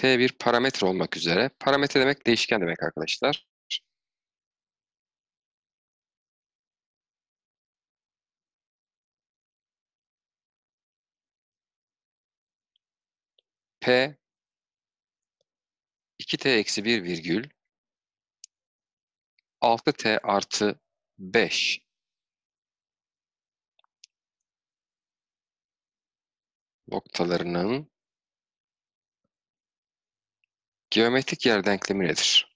T bir parametre olmak üzere. Parametre demek değişken demek arkadaşlar. P 2T eksi 1 virgül 6T artı 5 noktalarının Geometrik yer denklemi nedir?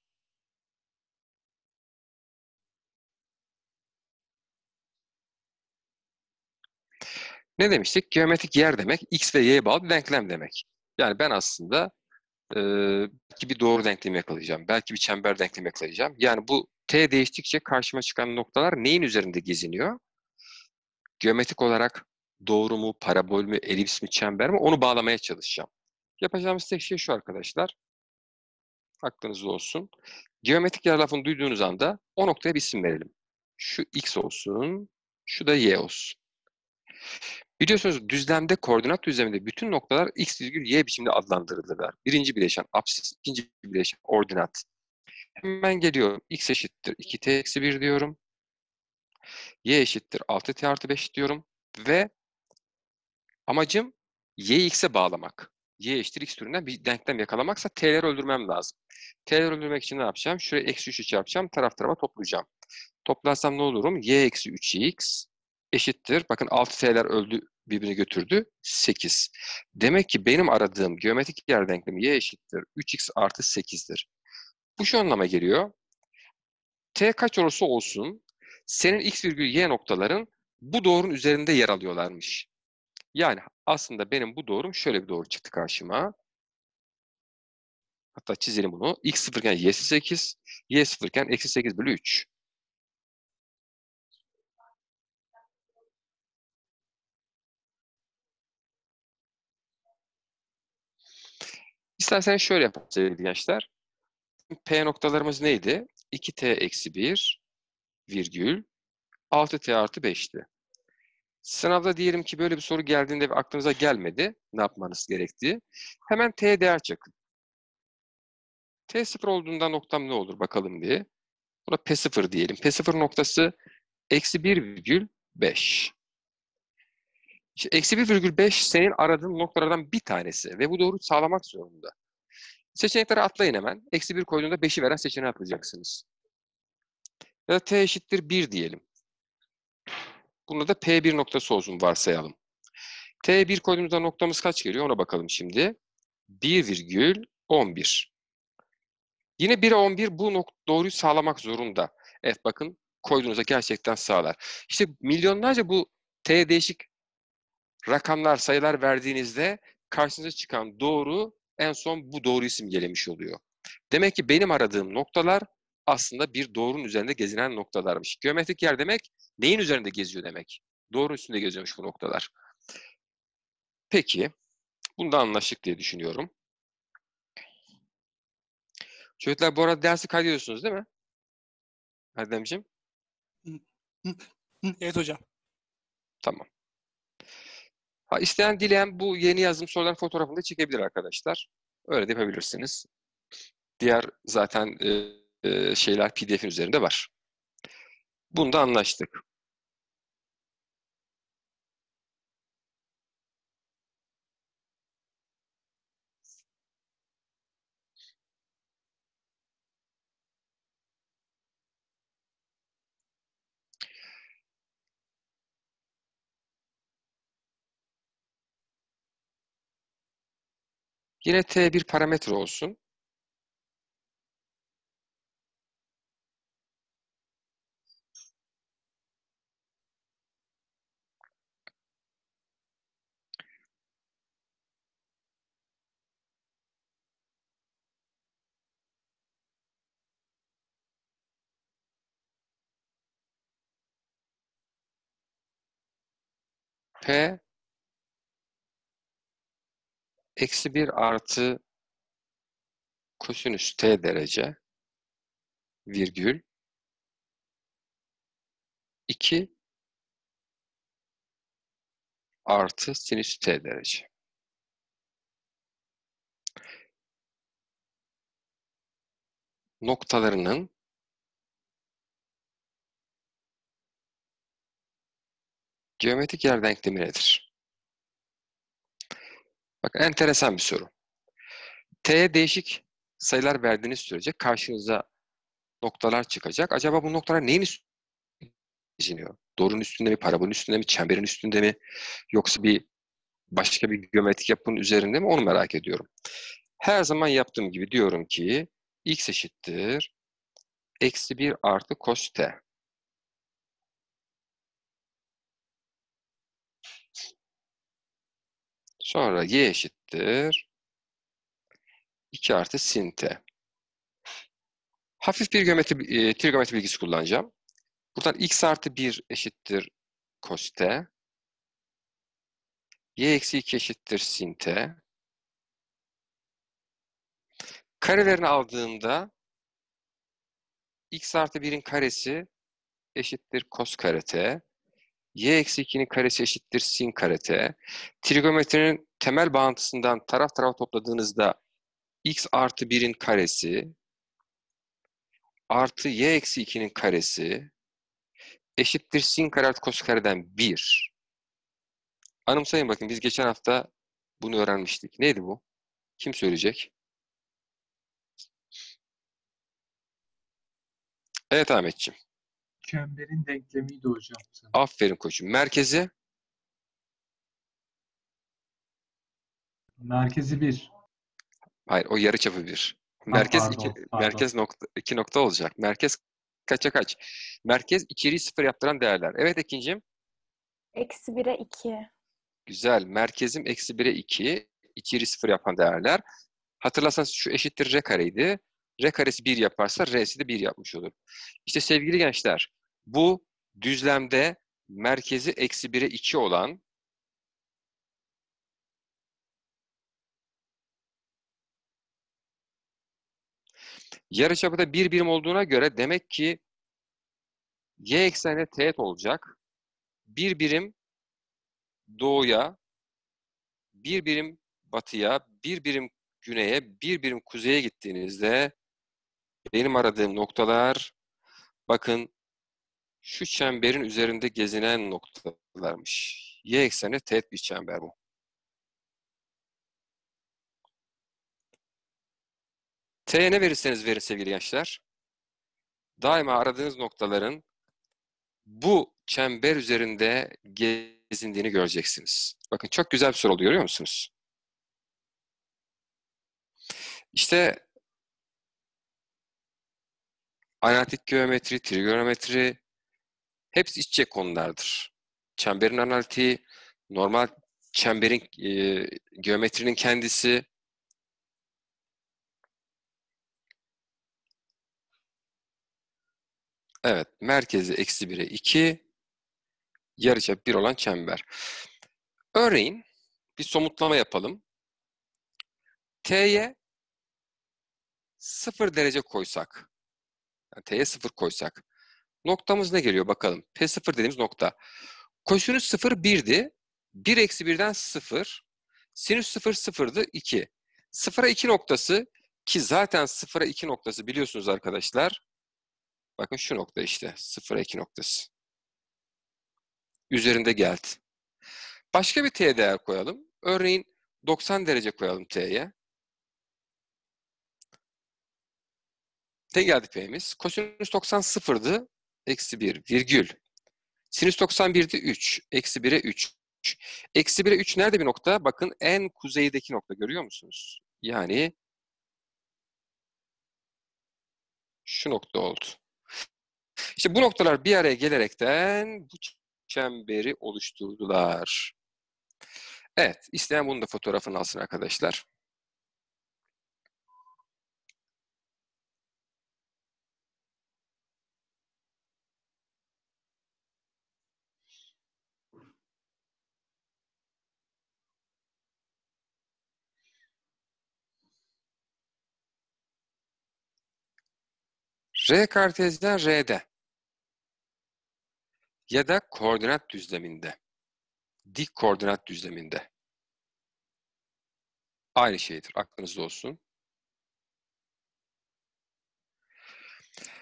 Ne demiştik? Geometrik yer demek x ve y bağlı bir denklem demek. Yani ben aslında e, belki bir doğru denklemi yakalayacağım. Belki bir çember denklemi yakalayacağım. Yani bu t değiştikçe karşıma çıkan noktalar neyin üzerinde geziniyor? Geometrik olarak doğru mu, parabol mü, elips mi, çember mi onu bağlamaya çalışacağım. Yapacağımız tek şey şu arkadaşlar aklınızda olsun. Geometrik yer lafını duyduğunuz anda o noktaya bir isim verelim. Şu x olsun, şu da y olsun. Biliyorsunuz düzlemde, koordinat düzleminde bütün noktalar x virgül y biçimde adlandırılırlar. Birinci bileşen apsis, ikinci bileşen ordinat. Hemen geliyorum. x eşittir 2t eksi 1 diyorum. y eşittir 6t artı 5 diyorum. Ve amacım y'yi x'e bağlamak y eşittir x türünden bir denklem yakalamaksa t'leri öldürmem lazım. T'leri öldürmek için ne yapacağım? Şuraya eksi 3'ü çarpacağım. Taraf tarafa toplayacağım. Toplarsam ne olurum? y eksi 3x eşittir. Bakın 6 t'ler öldü birbirini götürdü. 8. Demek ki benim aradığım geometrik yer denklemi y eşittir. 3x artı 8'dir. Bu şu anlama geliyor. t kaç olursa olsun senin x virgül y noktaların bu doğrunun üzerinde yer alıyorlarmış. Yani aslında benim bu doğrum şöyle bir doğru çıktı karşıma. Hatta çizelim bunu. X sıfırken Y 8, Y sıfırken eksi 8 bölü 3. İstersen şöyle yapalım gençler. P noktalarımız neydi? 2T eksi 1 virgül 6T artı 5'ti. Sınavda diyelim ki böyle bir soru geldiğinde ve aklınıza gelmedi ne yapmanız gerektiği. Hemen T değer çakın. t sıfır olduğunda noktam ne olur bakalım diye. Buna p sıfır diyelim. p sıfır noktası eksi 1,5. İşte eksi 1,5 senin aradığın noktalardan bir tanesi ve bu doğru sağlamak zorunda. Seçenekleri atlayın hemen. Eksi 1 koyduğunda beşi veren seçeneği atlayacaksınız. Ya da t eşittir 1 diyelim. Bunda da P1 noktası olsun varsayalım. T1 koyduğumuzda noktamız kaç geliyor ona bakalım şimdi. 1,11. Yine 1'e 11 bu doğruyu sağlamak zorunda. Evet bakın koyduğunuzda gerçekten sağlar. İşte milyonlarca bu T değişik rakamlar, sayılar verdiğinizde karşınıza çıkan doğru en son bu doğru isim gelemiş oluyor. Demek ki benim aradığım noktalar aslında bir doğrunun üzerinde gezinen noktalarmış. Geometrik yer demek neyin üzerinde geziyor demek. Doğrunun üstünde geziyormuş bu noktalar. Peki, bunda da anlaştık diye düşünüyorum. Çocuklar bu arada dersi kaydediyorsunuz değil mi? Erdemciğim? Evet hocam. Tamam. Ha, isteyen dileyen bu yeni yazım soruların fotoğrafını da çekebilir arkadaşlar. Öyle de yapabilirsiniz. Diğer zaten e, e, şeyler PDF'in üzerinde var. Bunu da anlaştık. Yine t bir parametre olsun. P eksi 1 artı kosinüs t derece virgül 2 artı sinüs t derece. Noktalarının geometrik yer denklemi nedir? Bakın enteresan bir soru. T'ye değişik sayılar verdiğiniz sürece karşınıza noktalar çıkacak. Acaba bu noktalar neyin üstünde Doğrunun üstünde mi, parabolün üstünde mi, çemberin üstünde mi? Yoksa bir başka bir geometrik yapının üzerinde mi? Onu merak ediyorum. Her zaman yaptığım gibi diyorum ki x eşittir eksi 1 artı cos t. Sonra y eşittir 2 artı sin t. Hafif bir geometri, e, trigonometri bilgisi kullanacağım. Buradan x artı 1 eşittir cos t. y eksi 2 eşittir sin t. Karelerini aldığımda x artı 1'in karesi eşittir cos kare t y eksi 2'nin karesi eşittir sin kare t. Trigonometrinin temel bağıntısından taraf tarafa topladığınızda x artı 1'in karesi artı y eksi 2'nin karesi eşittir sin kare artı kos kareden 1. Anımsayın bakın biz geçen hafta bunu öğrenmiştik. Neydi bu? Kim söyleyecek? Evet Ahmetciğim. Çemberin denklemiydi hocam. sanırım. Aferin koçum. Merkezi Merkezi 1. Hayır o yarı çapı bir. Merkez pardon, iki, pardon. merkez nokta iki nokta olacak. Merkez kaça kaç? Merkez içeriği sıfır yaptıran değerler. Evet ikincim. Eksi 1'e 2. Güzel. Merkezim eksi 1'e 2. İçeriği sıfır yapan değerler. Hatırlasanız şu eşittir r kareydi. R karesi 1 yaparsa R'si de 1 yapmış olur. İşte sevgili gençler bu düzlemde merkezi eksi 1'e 2 olan yarıçapı da 1 birim olduğuna göre demek ki y eksenine teğet olacak. 1 birim doğuya, 1 birim batıya, 1 birim güneye, 1 birim kuzeye gittiğinizde benim aradığım noktalar bakın şu çemberin üzerinde gezinen noktalarmış. Y ekseni teğet bir çember bu. T ne verirseniz verin sevgili gençler. Daima aradığınız noktaların bu çember üzerinde gezindiğini göreceksiniz. Bakın çok güzel bir soru oluyor görüyor musunuz? İşte analitik geometri, trigonometri hepsi içecek konulardır. Çemberin analitiği, normal çemberin, e, geometrinin kendisi, Evet, merkezi eksi 1'e 2, yarıçap 1 olan çember. Örneğin bir somutlama yapalım. T'ye 0 derece koysak, yani T'ye 0 koysak. Noktamız ne geliyor bakalım. P0 dediğimiz nokta. Kosinüs 0 1'di. 1 eksi 1'den 0. Sinüs 0 0'dı 2. 0'a 2 noktası ki zaten 0'a 2 noktası biliyorsunuz arkadaşlar. Bakın şu nokta işte. 0'a 2 noktası. Üzerinde geldi. Başka bir t değer koyalım. Örneğin 90 derece koyalım t'ye. P geldi P'miz. Kosinüs 90 sıfırdı. Eksi 1 virgül. Sinüs 91'di 3. Eksi 1'e 3. Eksi 1'e 3 nerede bir nokta? Bakın en kuzeydeki nokta görüyor musunuz? Yani şu nokta oldu. İşte bu noktalar bir araya gelerekten bu çemberi oluşturdular. Evet, isteyen bunu da fotoğrafını alsın arkadaşlar. R kartezyen R'de ya da koordinat düzleminde, dik koordinat düzleminde aynı şeydir. Aklınızda olsun.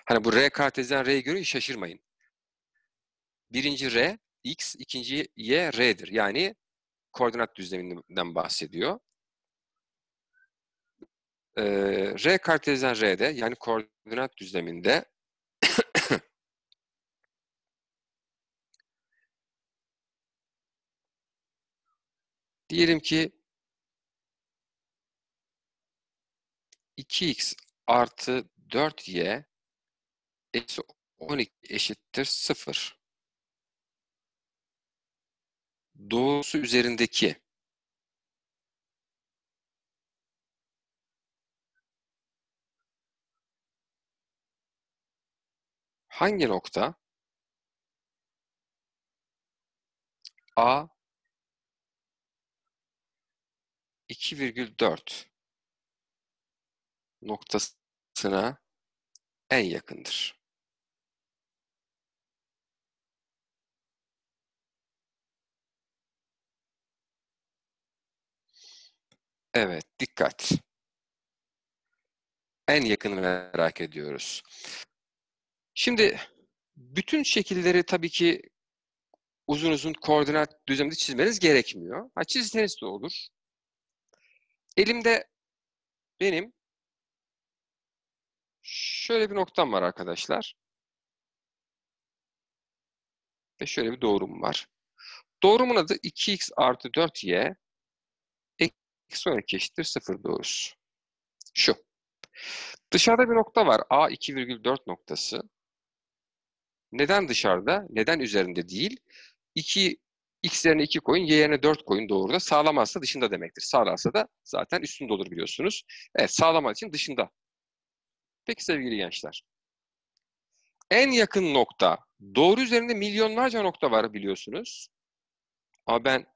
Hani bu R kartezyen R'yi görün şaşırmayın. Birinci R X, ikinci Y R'dir. Yani koordinat düzleminden bahsediyor. Ee, R kartezyen R'de yani koordinat koordinat düzleminde diyelim ki 2x artı 4y eksi 12 eşittir 0. Doğrusu üzerindeki hangi nokta A 2,4 noktasına en yakındır. Evet, dikkat. En yakını merak ediyoruz. Şimdi bütün şekilleri tabii ki uzun uzun koordinat düzleminde çizmeniz gerekmiyor. Ha, çizseniz de olur. Elimde benim şöyle bir noktam var arkadaşlar. Ve şöyle bir doğrum var. Doğrumun adı 2x artı 4y eksi 12 eşittir 0 doğrusu. Şu. Dışarıda bir nokta var. A2,4 noktası. Neden dışarıda? Neden üzerinde değil? 2 x'lerine yerine 2 koyun, y'lerine yerine 4 koyun da Sağlamazsa dışında demektir. Sağlarsa da zaten üstünde olur biliyorsunuz. Evet, sağlama için dışında. Peki sevgili gençler. En yakın nokta, doğru üzerinde milyonlarca nokta var biliyorsunuz. Ama ben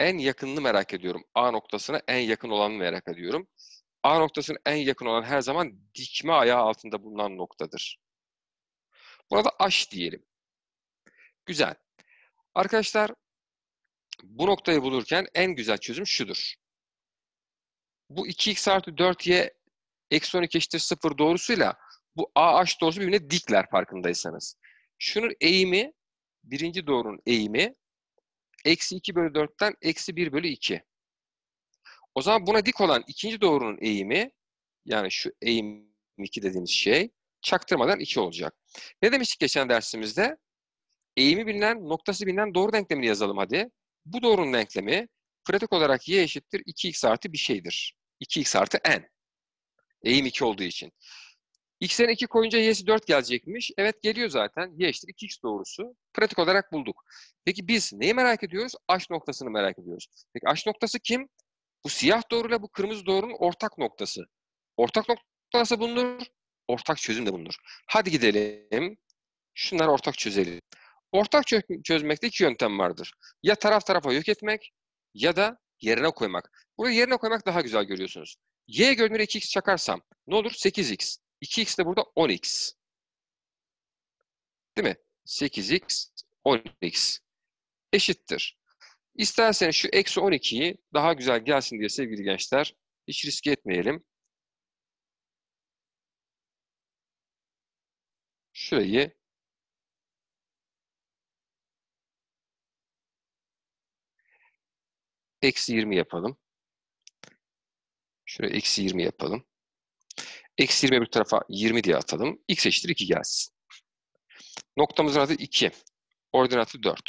en yakınını merak ediyorum. A noktasına en yakın olanı merak ediyorum. A noktasının en yakın olan her zaman dikme ayağı altında bulunan noktadır. Buna da aş diyelim. Güzel. Arkadaşlar bu noktayı bulurken en güzel çözüm şudur. Bu 2x artı 4y eksi 12 eşittir 0 doğrusuyla bu AH doğrusu birbirine dikler farkındaysanız. Şunun eğimi, birinci doğrunun eğimi eksi 2 bölü 4'ten eksi 1 bölü 2. O zaman buna dik olan ikinci doğrunun eğimi yani şu eğim 2 dediğimiz şey çaktırmadan 2 olacak. Ne demiştik geçen dersimizde? Eğimi bilinen, noktası bilinen doğru denklemini yazalım hadi. Bu doğrunun denklemi pratik olarak y eşittir 2x artı bir şeydir. 2x artı n. Eğim 2 olduğu için. x'e 2 koyunca y'si 4 gelecekmiş. Evet geliyor zaten. y eşittir 2x doğrusu. Pratik olarak bulduk. Peki biz neyi merak ediyoruz? h noktasını merak ediyoruz. Peki h noktası kim? Bu siyah doğruyla bu kırmızı doğrunun ortak noktası. Ortak noktası bulunur ortak çözüm de bulunur. Hadi gidelim. Şunları ortak çözelim. Ortak çö çözmekte iki yöntem vardır. Ya taraf tarafa yok etmek ya da yerine koymak. Burada yerine koymak daha güzel görüyorsunuz. Y görünür 2x çakarsam ne olur? 8x. 2x de burada 10x. Değil mi? 8x, 10x eşittir. İsterseniz şu eksi 12'yi daha güzel gelsin diye sevgili gençler hiç riske etmeyelim. şurayı eksi 20 yapalım. Şöyle eksi 20 yapalım. Eksi 20 bir tarafa 20 diye atalım. X eşittir 2 gelsin. Noktamızın adı 2. Ordinatı 4.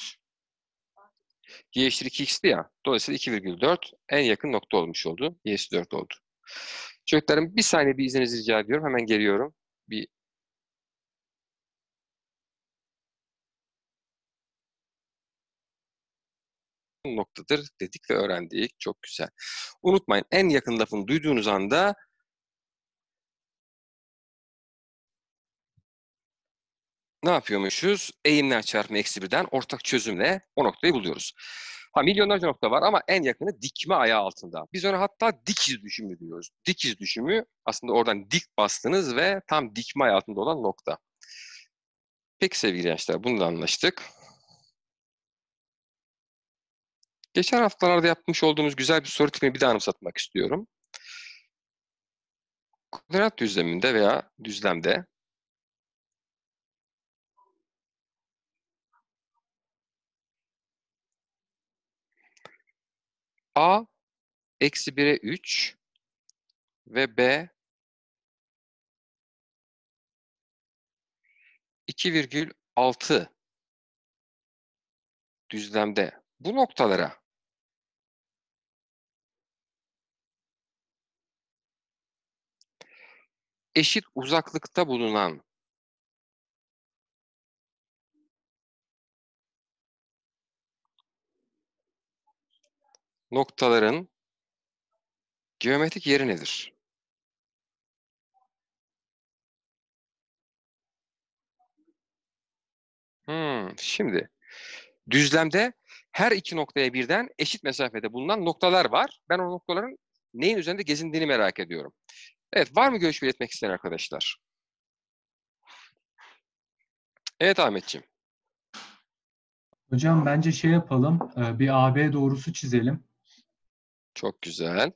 Y eşittir 2x'ti ya. Dolayısıyla 2,4 en yakın nokta olmuş oldu. Y'si 4 oldu. Çocuklarım bir saniye bir izninizi rica ediyorum. Hemen geliyorum. Bir noktadır dedik ve öğrendik. Çok güzel. Unutmayın en yakın lafını duyduğunuz anda ne yapıyormuşuz? Eğimler çarpımı eksi birden ortak çözümle o noktayı buluyoruz. Ha milyonlarca nokta var ama en yakını dikme ayağı altında. Biz ona hatta dikiz düşümü diyoruz. Dikiz düşümü aslında oradan dik bastınız ve tam dikme ayağı altında olan nokta. Peki sevgili gençler bunu da anlaştık. Geçen haftalarda yapmış olduğumuz güzel bir soru tipini bir daha anımsatmak istiyorum. Koordinat düzleminde veya düzlemde A eksi 1'e 3 ve B 2,6 düzlemde bu noktalara eşit uzaklıkta bulunan noktaların geometrik yeri nedir? Hmm, şimdi düzlemde her iki noktaya birden eşit mesafede bulunan noktalar var. Ben o noktaların neyin üzerinde gezindiğini merak ediyorum. Evet, var mı görüş belirtmek isteyen arkadaşlar? Evet Ahmetciğim. Hocam bence şey yapalım, e, bir AB doğrusu çizelim. Çok güzel.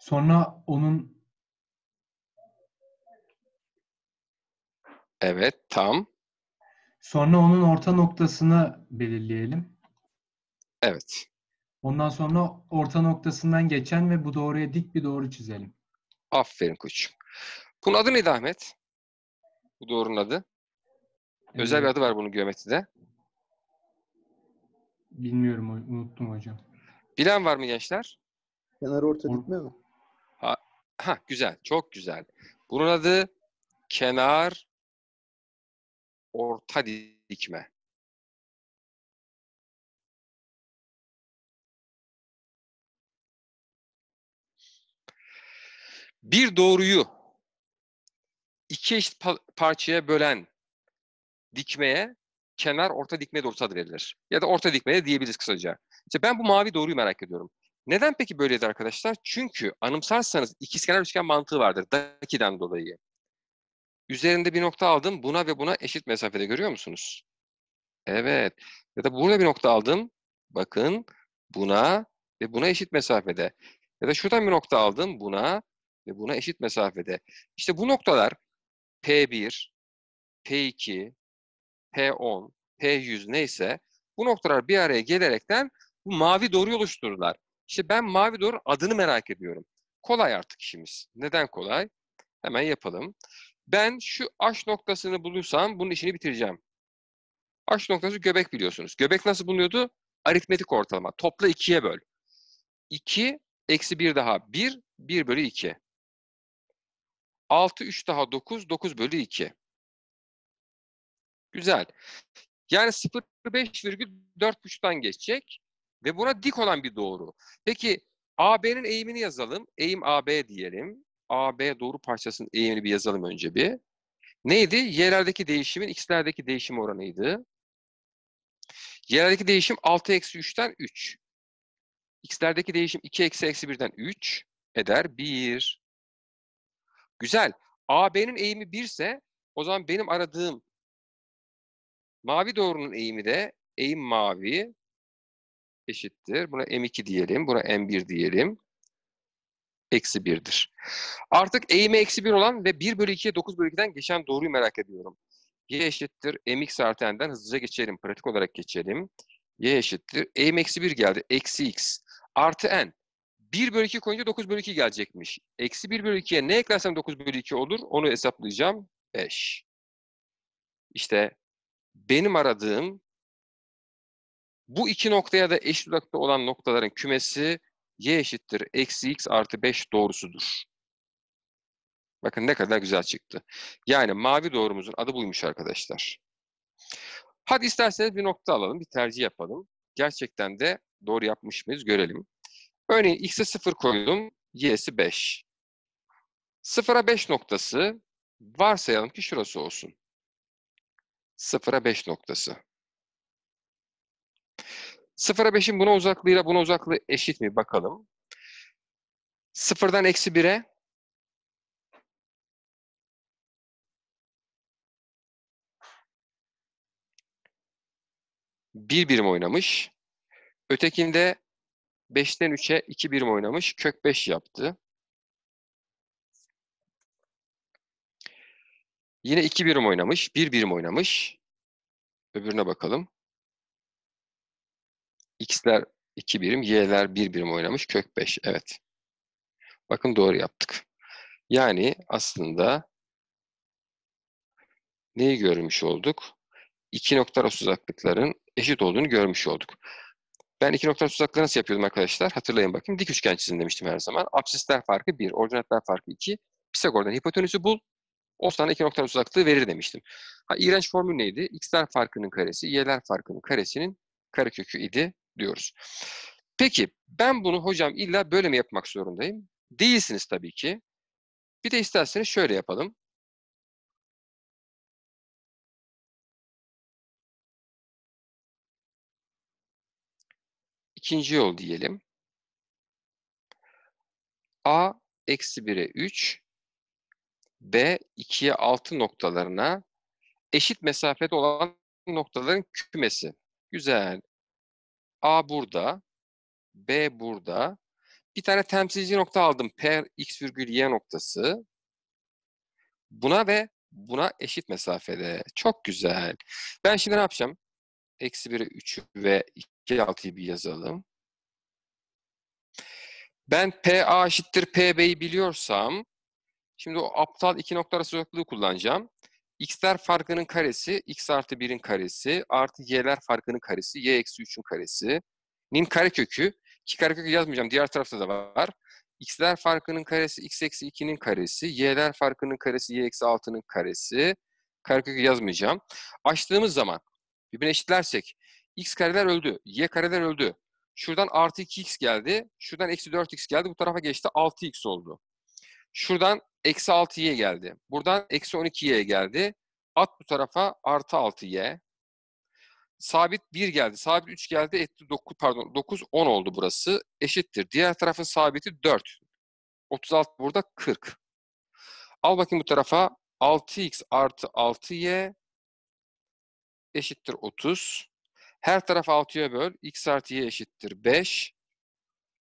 Sonra onun... Evet, tam. Sonra onun orta noktasını belirleyelim. Evet. Ondan sonra orta noktasından geçen ve bu doğruya dik bir doğru çizelim. Aferin koçum. Bunun adı neydi Ahmet? Bu doğrunun adı. Evet. Özel bir ee, adı var bunun geometride. Bilmiyorum unuttum hocam. Bilen var mı gençler? Kenar orta dikme mi? Ha, ha güzel. Çok güzel. Bunun adı kenar orta dikme. Bir doğruyu iki eşit parçaya bölen dikmeye kenar orta dikme doğrusu adı verilir. Ya da orta dikme de diyebiliriz kısaca. İşte ben bu mavi doğruyu merak ediyorum. Neden peki böyledir arkadaşlar? Çünkü anımsarsanız ikizkenar üçgen mantığı vardır. Daki'den dolayı. Üzerinde bir nokta aldım. Buna ve buna eşit mesafede görüyor musunuz? Evet. Ya da burada bir nokta aldım. Bakın buna ve buna eşit mesafede. Ya da şuradan bir nokta aldım. Buna ve buna eşit mesafede. İşte bu noktalar P1, P2, P10, P100 neyse bu noktalar bir araya gelerekten bu mavi doğru oluştururlar. İşte ben mavi doğru adını merak ediyorum. Kolay artık işimiz. Neden kolay? Hemen yapalım. Ben şu aş noktasını bulursam bunun işini bitireceğim. Aş noktası göbek biliyorsunuz. Göbek nasıl bulunuyordu? Aritmetik ortalama. Topla 2'ye böl. 2 eksi 1 daha 1, 1 bölü 2. 6 3 daha 9 9 bölü 2. Güzel. Yani 0,5,4,5'tan geçecek ve buna dik olan bir doğru. Peki AB'nin eğimini yazalım. Eğim AB diyelim. AB doğru parçasının eğimini bir yazalım önce bir. Neydi? Y'lerdeki değişimin X'lerdeki değişim oranıydı. Y'lerdeki değişim 6 3'ten 3. X'lerdeki değişim 2 eksi 1'den 3 eder. 1. Güzel. AB'nin eğimi 1 ise o zaman benim aradığım mavi doğrunun eğimi de eğim mavi eşittir. Buna M2 diyelim. Buna M1 diyelim. Eksi 1'dir. Artık eğimi eksi 1 olan ve 1 bölü 2'ye 9 bölü 2'den geçen doğruyu merak ediyorum. Y eşittir. Mx artı n'den hızlıca geçelim. Pratik olarak geçelim. Y eşittir. Eğim eksi 1 geldi. Eksi x. Artı n. 1 bölü 2 koyunca 9 bölü 2 gelecekmiş. Eksi 1 bölü 2'ye ne eklersem 9 bölü 2 olur. Onu hesaplayacağım. 5. İşte benim aradığım bu iki noktaya da eşit uzakta olan noktaların kümesi y eşittir. Eksi x artı 5 doğrusudur. Bakın ne kadar güzel çıktı. Yani mavi doğrumuzun adı buymuş arkadaşlar. Hadi isterseniz bir nokta alalım, bir tercih yapalım. Gerçekten de doğru yapmış mıyız görelim. Örneğin x'e 0 koydum, y'si 5. 0'a 5 noktası varsayalım ki şurası olsun. 0'a 5 noktası. 0'a 5'in buna uzaklığıyla buna uzaklığı eşit mi bakalım. 0'dan eksi 1'e bir birim oynamış. Ötekinde 5'ten 3'e 2 birim oynamış. Kök 5 yaptı. Yine 2 birim oynamış. 1 birim oynamış. Öbürüne bakalım. X'ler 2 birim, Y'ler 1 birim oynamış. Kök 5. Evet. Bakın doğru yaptık. Yani aslında neyi görmüş olduk? İki noktalar uzaklıkların eşit olduğunu görmüş olduk. Ben iki noktanın tuzakları nasıl yapıyordum arkadaşlar? Hatırlayın bakayım. Dik üçgen çizin demiştim her zaman. Apsisler farkı 1, ordinatlar farkı 2. Pisagor'dan hipotenüsü bul. O sana iki noktanın uzaklığı verir demiştim. Ha, iğrenç formül neydi? X'ler farkının karesi, Y'ler farkının karesinin karekökü idi diyoruz. Peki ben bunu hocam illa böyle mi yapmak zorundayım? Değilsiniz tabii ki. Bir de isterseniz şöyle yapalım. ikinci yol diyelim. A eksi 1'e 3, B 2'ye 6 noktalarına eşit mesafede olan noktaların kümesi. Güzel. A burada, B burada. Bir tane temsilci nokta aldım. P x virgül y noktası. Buna ve buna eşit mesafede. Çok güzel. Ben şimdi ne yapacağım? Eksi 1'e 3'ü ve 2-6'yı bir yazalım. Ben PA eşittir PB'yi biliyorsam şimdi o aptal iki nokta arası uzaklığı kullanacağım. X'ler farkının karesi, X artı 1'in karesi, artı Y'ler farkının karesi, Y eksi 3'ün karesi. Nim karekökü, ki karekökü yazmayacağım, diğer tarafta da var. X'ler farkının karesi, X eksi 2'nin karesi, Y'ler farkının karesi, Y eksi 6'nın karesi. Karekökü yazmayacağım. Açtığımız zaman birbirine eşitlersek x kareler öldü. Y kareler öldü. Şuradan artı 2x geldi. Şuradan eksi 4x geldi. Bu tarafa geçti. 6x oldu. Şuradan eksi 6y geldi. Buradan eksi 12y geldi. At bu tarafa artı 6y. Sabit 1 geldi. Sabit 3 geldi. Etti 9 pardon 9 10 oldu burası. Eşittir. Diğer tarafın sabiti 4. 36 burada 40. Al bakayım bu tarafa 6x artı 6y eşittir 30. Her tarafı 6'ya böl. X artı Y eşittir 5.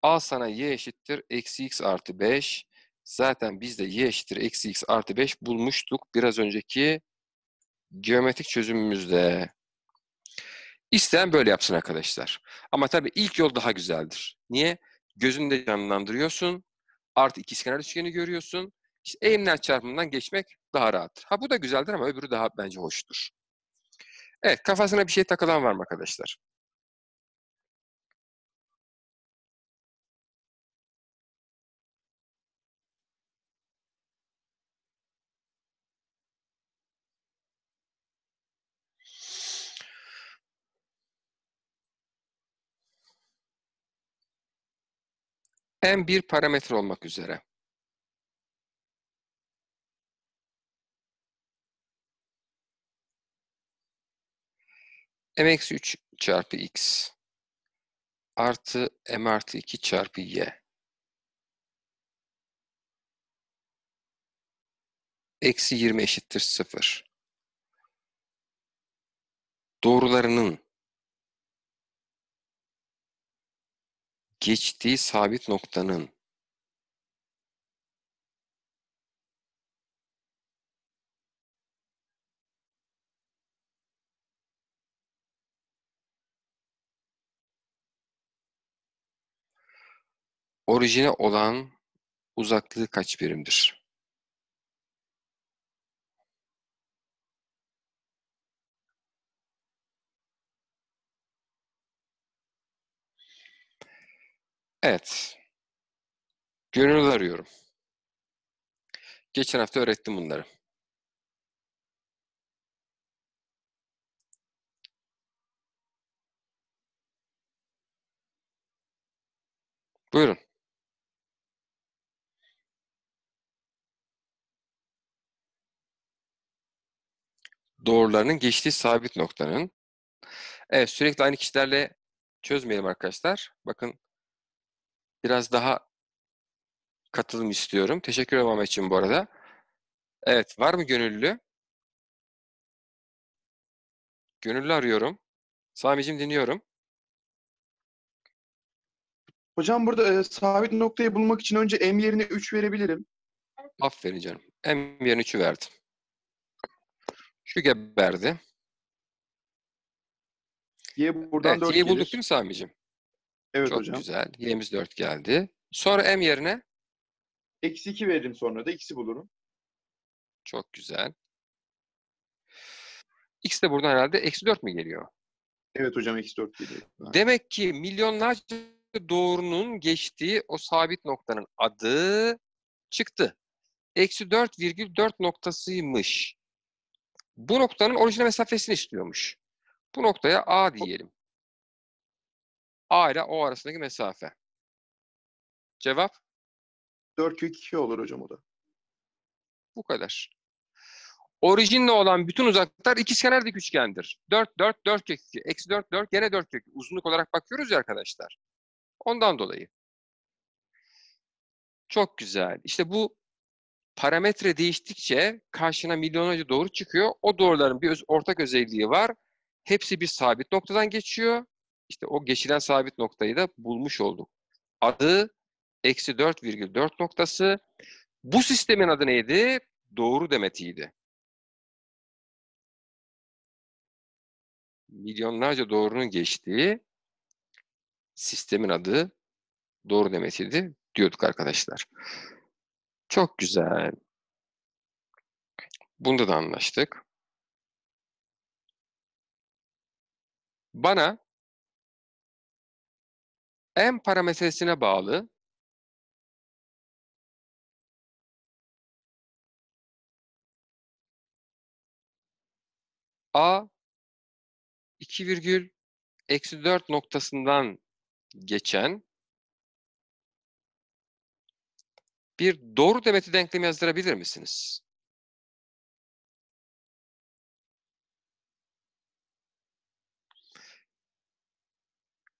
Al sana Y eşittir eksi X artı 5. Zaten biz de Y eşittir eksi X artı 5 bulmuştuk. Biraz önceki geometrik çözümümüzde. İsteyen böyle yapsın arkadaşlar. Ama tabii ilk yol daha güzeldir. Niye? Gözünü de canlandırıyorsun. Artı ikizkenar üçgeni görüyorsun. İşte eğimler çarpımından geçmek daha rahattır. Ha bu da güzeldir ama öbürü daha bence hoştur. Evet, kafasına bir şey takılan var mı arkadaşlar? M bir parametre olmak üzere. m eksi 3 çarpı x artı m artı 2 çarpı y eksi 20 eşittir 0. Doğrularının geçtiği sabit noktanın Orijine olan uzaklığı kaç birimdir? Evet. Gönül arıyorum. Geçen hafta öğrettim bunları. Buyurun. doğrularının geçtiği sabit noktanın. Evet sürekli aynı kişilerle çözmeyelim arkadaşlar. Bakın biraz daha katılım istiyorum. Teşekkür ederim Ahmet için bu arada. Evet var mı gönüllü? Gönüllü arıyorum. Sami'cim dinliyorum. Hocam burada e, sabit noktayı bulmak için önce M yerine 3 verebilirim. Aferin canım. M yerine 3'ü verdim. Şu geberdi. Y buradan evet, 4 Y'yi bulduk değil mi Sami'cim? Evet Çok hocam. güzel. Y'miz 4 geldi. Sonra M yerine? Eksi 2 veririm sonra da x'i bulurum. Çok güzel. X de buradan herhalde eksi 4 mi geliyor? Evet hocam eksi 4 geliyor. Demek ki milyonlarca doğrunun geçtiği o sabit noktanın adı çıktı. Eksi 4,4 noktasıymış. Bu noktanın orijine mesafesini istiyormuş. Bu noktaya A diyelim. A ile O arasındaki mesafe. Cevap? 4 kök 2 olur hocam o da. Bu kadar. Orijinle olan bütün uzaklıklar ikizkenar dik üçgendir. 4, 4, 4 kök 2. Eksi 4, 4 gene 4 kök 2. Uzunluk olarak bakıyoruz ya arkadaşlar. Ondan dolayı. Çok güzel. İşte bu parametre değiştikçe karşına milyonlarca doğru çıkıyor. O doğruların bir öz, ortak özelliği var. Hepsi bir sabit noktadan geçiyor. İşte o geçilen sabit noktayı da bulmuş olduk. Adı eksi 4,4 noktası. Bu sistemin adı neydi? Doğru demetiydi. Milyonlarca doğrunun geçtiği sistemin adı doğru demetiydi diyorduk arkadaşlar. Çok güzel. Bunda da anlaştık. Bana M para meselesine bağlı A 2, eksi 4 noktasından geçen bir doğru demeti denklemi yazdırabilir misiniz?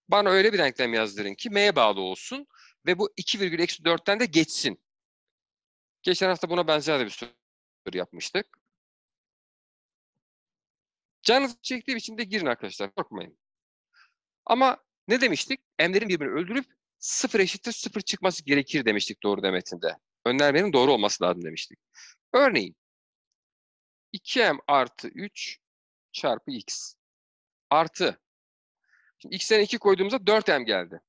Bana öyle bir denklem yazdırın ki m'ye bağlı olsun ve bu 2,4'ten de geçsin. Geçen hafta buna benzer bir soru yapmıştık. Canınız çektiği biçimde girin arkadaşlar korkmayın. Ama ne demiştik? M'lerin birbirini öldürüp sıfır eşittir sıfır çıkması gerekir demiştik doğru demetinde. Önermenin doğru olması lazım demiştik. Örneğin 2m artı 3 çarpı x artı Şimdi x'ten 2 koyduğumuzda 4m geldi.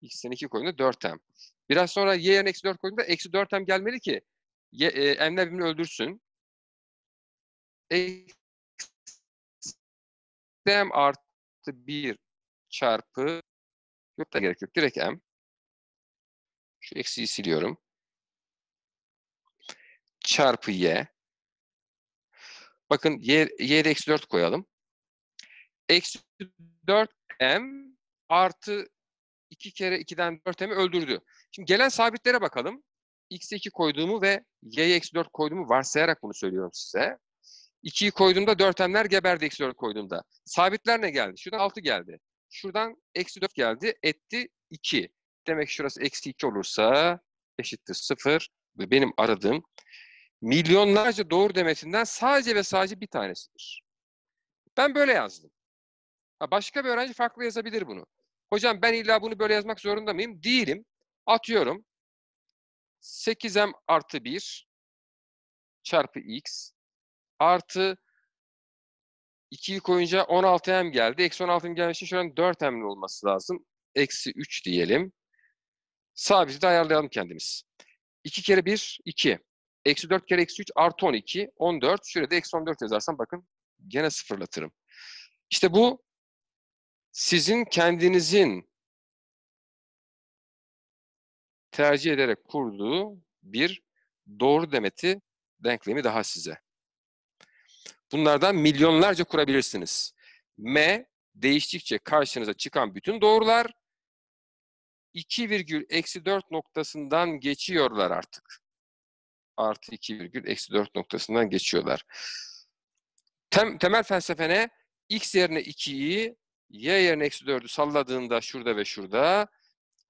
x'ten 2 koyduğumda 4m. Biraz sonra y yerine eksi 4 koyduğumda eksi 4m gelmeli ki y, e, m'ler birbirini öldürsün. Eksi m artı 1 çarpı da gerek yok. Direkt m. Şu eksiyi siliyorum. Çarpı y. Bakın y, y'de eksi 4 koyalım. Eksi 4m artı 2 kere 2'den 4m'i öldürdü. Şimdi gelen sabitlere bakalım. X 2 koyduğumu ve y'ye eksi 4 koyduğumu varsayarak bunu söylüyorum size. 2'yi koyduğumda 4m'ler geberdi eksi 4 koyduğumda. Sabitler ne geldi? Şuradan 6 geldi. Şuradan eksi 4 geldi. Etti 2. Demek ki şurası eksi 2 olursa eşittir 0. Ve benim aradığım milyonlarca doğru demetinden sadece ve sadece bir tanesidir. Ben böyle yazdım. Ha, başka bir öğrenci farklı yazabilir bunu. Hocam ben illa bunu böyle yazmak zorunda mıyım? Değilim. Atıyorum. 8m artı 1 çarpı x artı 2 koyunca 16 hem geldi. Eksi 16 hem gelmiş için şu 4 hemli olması lazım. Eksi 3 diyelim. Sağ de ayarlayalım kendimiz. 2 kere 1, 2. Eksi 4 kere eksi 3 artı 12, 14. Şurada eksi 14 yazarsam bakın gene sıfırlatırım. İşte bu sizin kendinizin tercih ederek kurduğu bir doğru demeti denklemi daha size. Bunlardan milyonlarca kurabilirsiniz. M değiştikçe karşınıza çıkan bütün doğrular 2 virgül eksi 4 noktasından geçiyorlar artık. Artı 2 virgül eksi 4 noktasından geçiyorlar. Tem, temel felsefene x yerine 2'yi, y yerine eksi 4'ü salladığında şurada ve şurada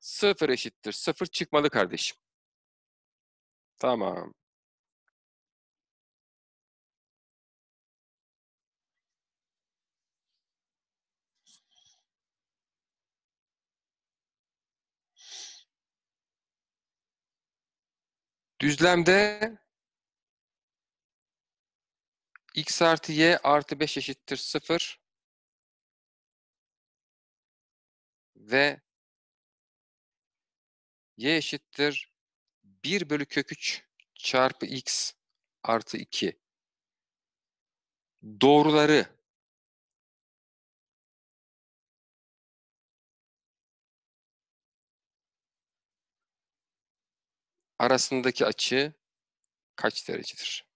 0 eşittir 0 çıkmalı kardeşim. Tamam. Düzlemde x artı y artı 5 eşittir 0 ve y eşittir 1 bölü kök 3 çarpı x artı 2 doğruları arasındaki açı kaç derecedir?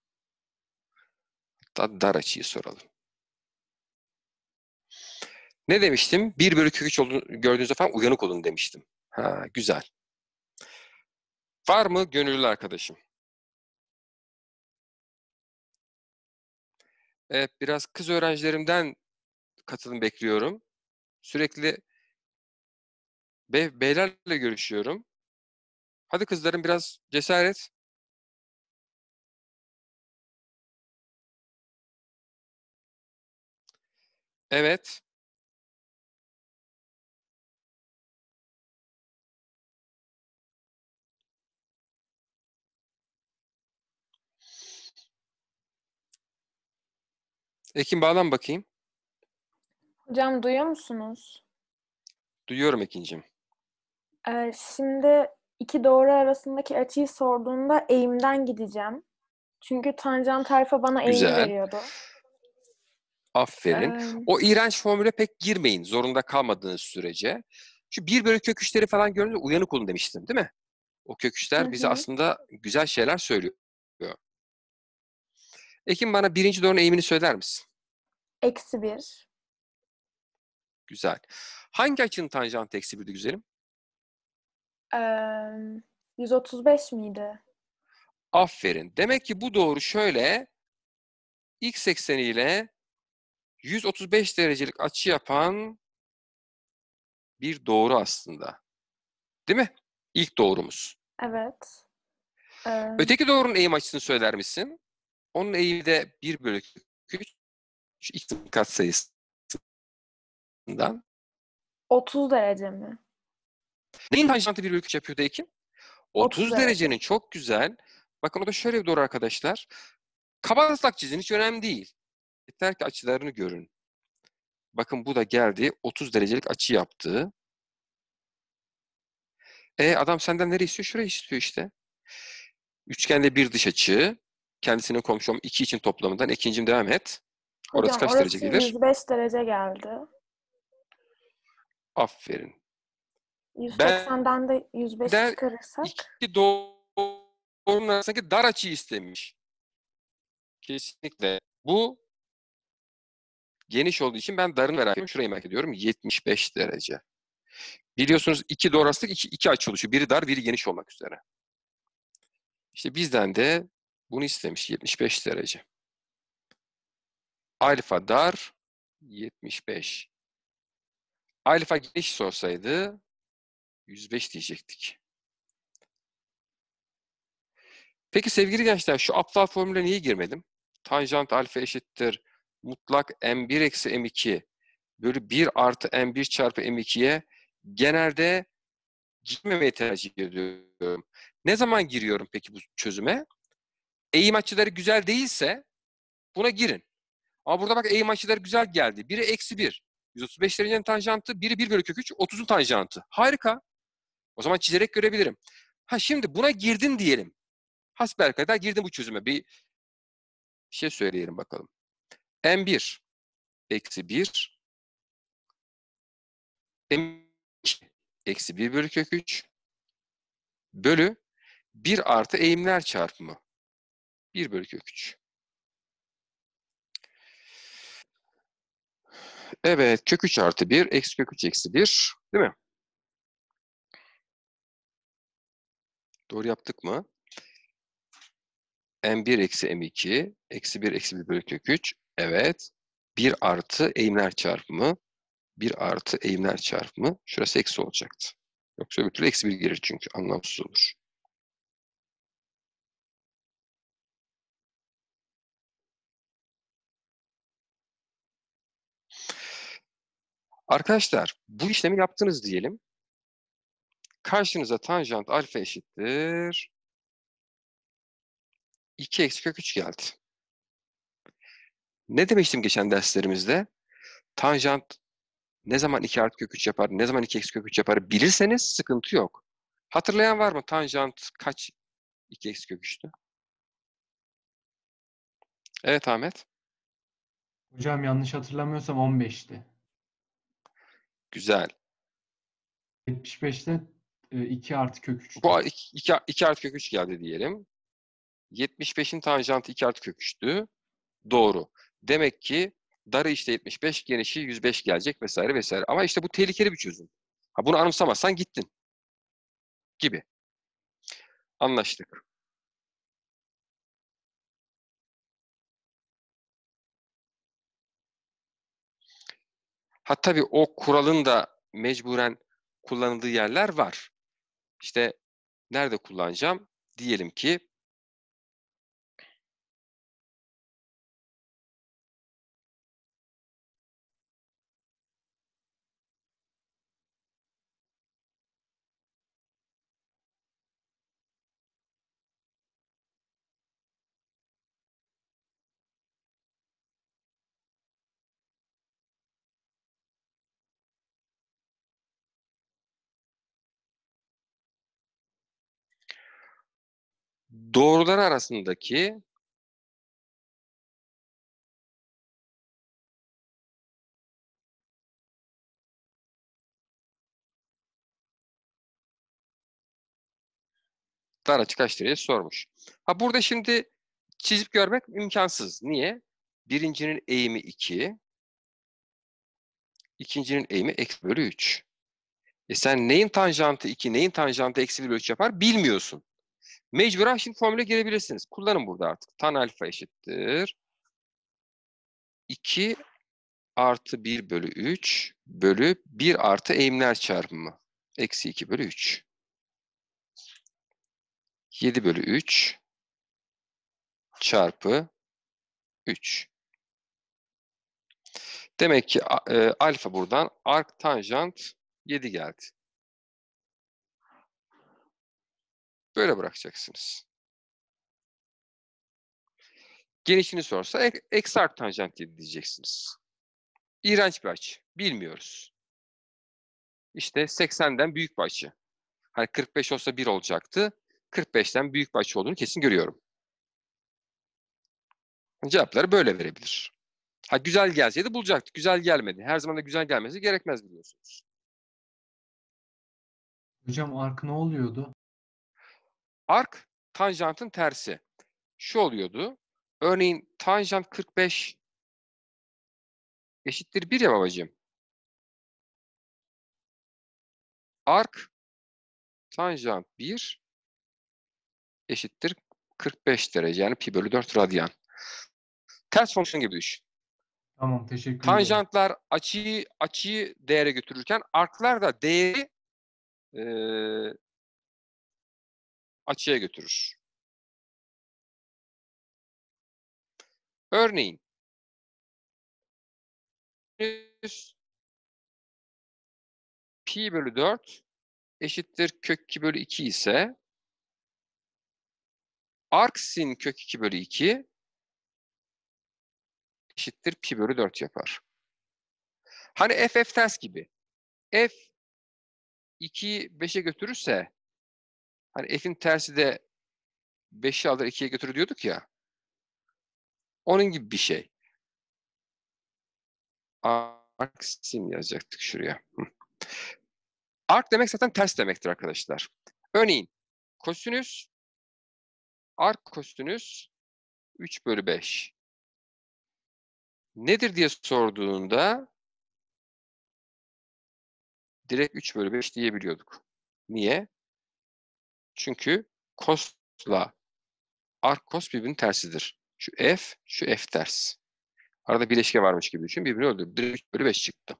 Hatta dar açıyı soralım. Ne demiştim? 1 bölü kök 3 olduğunu, gördüğünüzde falan uyanık olun demiştim. Ha, güzel. Var mı gönüllü arkadaşım? Evet, biraz kız öğrencilerimden katılım bekliyorum. Sürekli be beylerle görüşüyorum. Hadi kızlarım biraz cesaret. Evet. Ekin bağlan bakayım. Hocam duyuyor musunuz? Duyuyorum Ekin'cim. Ee, şimdi iki doğru arasındaki açıyı sorduğunda eğimden gideceğim. Çünkü tanjant alfa bana eğim veriyordu. Aferin. Ee... O iğrenç formüle pek girmeyin zorunda kalmadığınız sürece. Şu bir bölü kök üçleri falan görünce uyanık olun demiştim değil mi? O kök üçler bize aslında güzel şeyler söylüyor. Ekim bana birinci doğrunun eğimini söyler misin? Eksi bir. Güzel. Hangi açının tanjant eksi birdi güzelim? 135 miydi? Aferin. Demek ki bu doğru şöyle. X ekseniyle 135 derecelik açı yapan bir doğru aslında. Değil mi? İlk doğrumuz. Evet. Ee... Öteki doğrunun eğim açısını söyler misin? Onun eğimi de 1 bölü 3 x katsayısından. 30 derece mi? Neyin tanjantı bir bölü 3 yapıyordu Ekim? 30, 30 derecenin çok güzel. Bakın o da şöyle bir doğru arkadaşlar. Kabataslak çizin hiç önemli değil. Yeter ki açılarını görün. Bakın bu da geldi. 30 derecelik açı yaptı. E adam senden nereyi istiyor? Şurayı istiyor işte. Üçgende bir dış açı. Kendisinin komşum iki için toplamından. ikincim devam et. Orası Hocam, kaç orası derece gelir? 105 derece geldi. Aferin. 180'den de 105 der, çıkarırsak. iki doğrunun arasındaki dar açı istemiş. Kesinlikle. Bu geniş olduğu için ben darını merak ediyorum. Şurayı merak ediyorum. 75 derece. Biliyorsunuz iki doğru arasındaki iki, iki açı oluşuyor. Biri dar, biri geniş olmak üzere. İşte bizden de bunu istemiş 75 derece. Alfa dar 75. Alfa geniş olsaydı. 105 diyecektik. Peki sevgili gençler şu aptal formüle niye girmedim? Tanjant alfa eşittir mutlak m1 eksi m2 bölü 1 artı m1 çarpı m2'ye genelde girmemeyi tercih ediyorum. Ne zaman giriyorum peki bu çözüme? Eğim açıları güzel değilse buna girin. Ama burada bak eğim açıları güzel geldi. Biri eksi 1. 135 derecenin tanjantı. Biri 1 bölü kök 3. 30'un tanjantı. Harika. O zaman çizerek görebilirim. Ha şimdi buna girdin diyelim. Hasbelkader girdin bu çözüme. Bir, bir şey söyleyelim bakalım. M1 eksi 1 M2 eksi 1 bölü kök 3 bölü 1 artı eğimler çarpımı. 1 bölü kök 3. Evet kök 3 artı 1 eksi kök 3 eksi 1 değil mi? Doğru yaptık mı? m1 eksi m2 eksi 1 eksi 1 bölü kök 3. Evet. 1 artı eğimler çarpımı. 1 artı eğimler çarpımı. Şurası eksi olacaktı. Yoksa öbür türlü eksi 1 gelir çünkü. Anlamsız olur. Arkadaşlar bu işlemi yaptınız diyelim. Karşınıza tanjant alfa eşittir. 2 eksi kök 3 geldi. Ne demiştim geçen derslerimizde? Tanjant ne zaman 2 artı kök 3 yapar, ne zaman 2 eksi kök 3 yapar bilirseniz sıkıntı yok. Hatırlayan var mı tanjant kaç 2 eksi kök 3'tü? Evet Ahmet. Hocam yanlış hatırlamıyorsam 15'ti. Güzel. 75'te 2 artı kök 3. Bu 2, 2 artı kök 3 geldi diyelim. 75'in tanjantı 2 artı kök 3'tü. Doğru. Demek ki darı işte 75, genişi 105 gelecek vesaire vesaire. Ama işte bu tehlikeli bir çözüm. Ha bunu anımsamazsan gittin. Gibi. Anlaştık. Ha tabii o kuralın da mecburen kullanıldığı yerler var. İşte nerede kullanacağım? Diyelim ki doğruları arasındaki dar açık aç sormuş. Ha burada şimdi çizip görmek imkansız. Niye? Birincinin eğimi 2. ikincinin eğimi eksi bölü 3. E sen neyin tanjantı 2, neyin tanjantı eksi 1 bölü 3 yapar bilmiyorsun. Mecburen şimdi formüle girebilirsiniz. Kullanın burada artık. Tan alfa eşittir. 2 artı 1 bölü 3 bölü 1 artı eğimler çarpımı. Eksi 2 bölü 3. 7 bölü 3 çarpı 3. Demek ki e, alfa buradan arc tanjant 7 geldi. Böyle bırakacaksınız. Genişini sorsa eksi arc tanjant diyeceksiniz. İğrenç bir açı. Bilmiyoruz. İşte 80'den büyük bir açı. Hani 45 olsa 1 olacaktı. 45'ten büyük bir açı olduğunu kesin görüyorum. Cevapları böyle verebilir. Ha güzel gelseydi bulacaktık. Güzel gelmedi. Her zaman da güzel gelmesi gerekmez biliyorsunuz. Hocam ark ne oluyordu? Ark tanjantın tersi. Şu oluyordu. Örneğin tanjant 45 eşittir 1 ya babacığım. Ark tanjant 1 eşittir 45 derece yani pi bölü 4 radyan. Ters fonksiyon gibi düşün. Tamam teşekkür ederim. Tanjantlar açıyı açıyı değere götürürken arklar da değeri açıya götürür. Örneğin pi bölü 4 eşittir kök 2 bölü 2 ise arcsin kök 2 bölü 2 eşittir pi bölü 4 yapar. Hani f f ters gibi. f 2'yi 5'e götürürse Hani f'in tersi de 5'i alır 2'ye götürür diyorduk ya. Onun gibi bir şey. Aksim yazacaktık şuraya. Ark demek zaten ters demektir arkadaşlar. Örneğin kosinüs ark kosinüs 3 bölü 5. Nedir diye sorduğunda direkt 3 bölü 5 diyebiliyorduk. Niye? Çünkü cos'la arcos birbirinin tersidir. Şu f, şu f ters. Arada bileşke varmış gibi düşün. Birbirini öldürdü. 3 bölü 5 çıktı.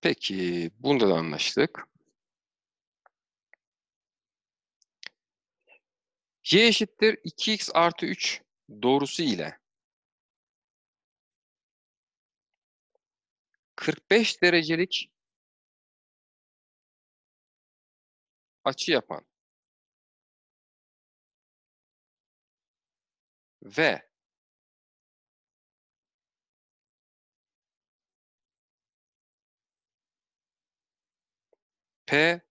Peki, bunda da anlaştık. y eşittir 2x artı 3 doğrusu ile 45 derecelik açı yapan ve P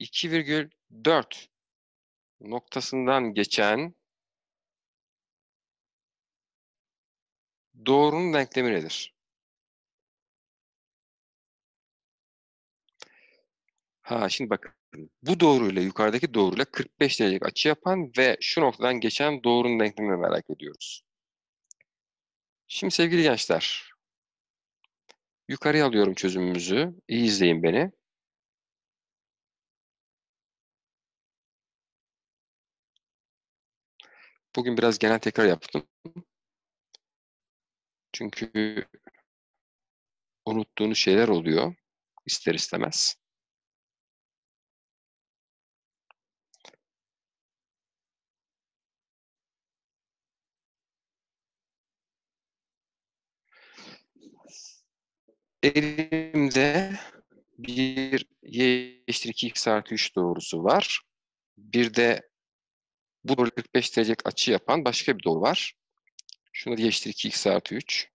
2,4 noktasından geçen doğrunun denklemi nedir? Ha şimdi bak bu doğruyla yukarıdaki doğruyla 45 derecelik açı yapan ve şu noktadan geçen doğrunun denklemini merak ediyoruz. Şimdi sevgili gençler yukarıya alıyorum çözümümüzü. İyi izleyin beni. Bugün biraz genel tekrar yaptım. Çünkü unuttuğunuz şeyler oluyor ister istemez. elimde bir y eşittir 2x artı 3 doğrusu var. Bir de bu 45 derecelik açı yapan başka bir doğru var. Şunun adı y eşittir 2x artı 3.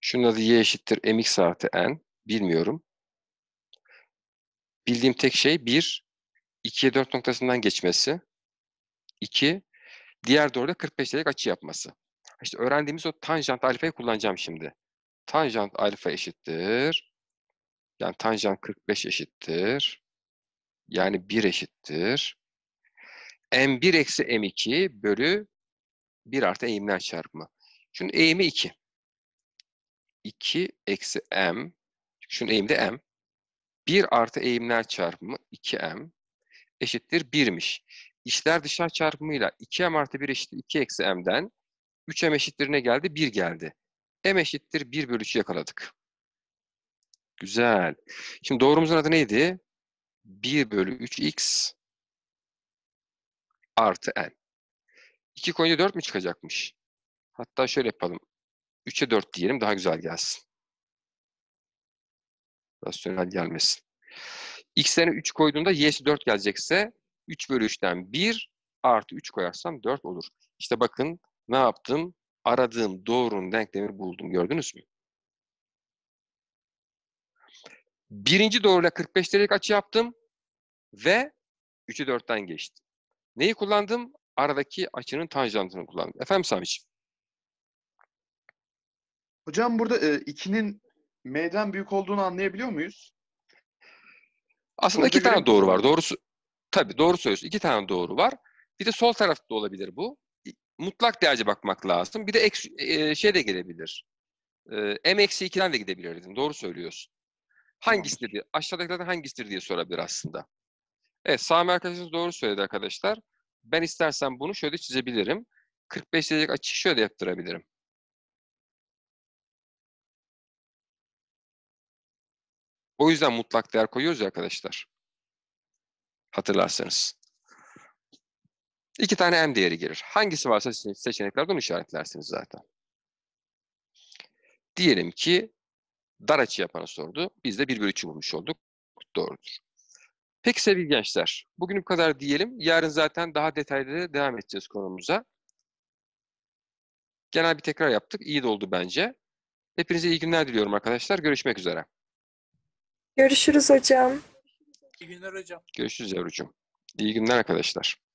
Şunun adı y eşittir mx artı n. Bilmiyorum. Bildiğim tek şey 1, 2'ye 4 noktasından geçmesi. 2, diğer doğruda 45 derecelik açı yapması. İşte öğrendiğimiz o tanjant alfayı kullanacağım şimdi. Tanjant alfa eşittir. Yani tanjant 45 eşittir. Yani 1 eşittir. M1 eksi M2 bölü 1 artı eğimler çarpımı. Şunun eğimi 2. 2 eksi M. Şunun eğimi de M. 1 artı eğimler çarpımı 2M eşittir 1'miş. İşler dışa çarpımıyla 2M artı 1 eşittir 2 eksi M'den 3M eşittir ne geldi? 1 geldi m eşittir 1 bölü 3 yakaladık. Güzel. Şimdi doğrumuzun adı neydi? 1 bölü 3x artı n. 2 koyunca 4 mü çıkacakmış? Hatta şöyle yapalım. 3'e 4 diyelim daha güzel gelsin. Rasyonel gelmesin. X'lerine 3 koyduğunda y'si 4 gelecekse 3 bölü 3'ten 1 artı 3 koyarsam 4 olur. İşte bakın ne yaptım? aradığım doğrunun denklemi buldum. Gördünüz mü? Birinci doğruyla 45 derecelik açı yaptım ve 3'ü 4'ten geçti. Neyi kullandım? Aradaki açının tanjantını kullandım. Efendim Sami'ciğim? Hocam burada 2'nin e, m'den büyük olduğunu anlayabiliyor muyuz? Aslında Burada iki tane doğru var. Doğrusu tabii doğru söylüyorsun. İki tane doğru var. Bir de sol tarafta da olabilir bu mutlak değerce bakmak lazım. Bir de ek, e, şey de gelebilir. E, M-2'den de gidebilir dedim. Doğru söylüyorsun. Hangisidir diye, aşağıdakilerden hangisidir diye sorabilir aslında. Evet, Sami arkadaşımız doğru söyledi arkadaşlar. Ben istersen bunu şöyle çizebilirim. 45 derecelik açı şöyle yaptırabilirim. O yüzden mutlak değer koyuyoruz ya arkadaşlar. Hatırlarsanız. İki tane m değeri gelir. Hangisi varsa sizin seçeneklerden işaretlersiniz zaten. Diyelim ki dar açı yapanı sordu. Biz de 1 bölü 3'ü bulmuş olduk. Doğrudur. Peki sevgili gençler, bugün bu kadar diyelim. Yarın zaten daha detaylı devam edeceğiz konumuza. Genel bir tekrar yaptık. İyi de oldu bence. Hepinize iyi günler diliyorum arkadaşlar. Görüşmek üzere. Görüşürüz hocam. İyi günler hocam. Görüşürüz yavrucuğum. İyi günler arkadaşlar.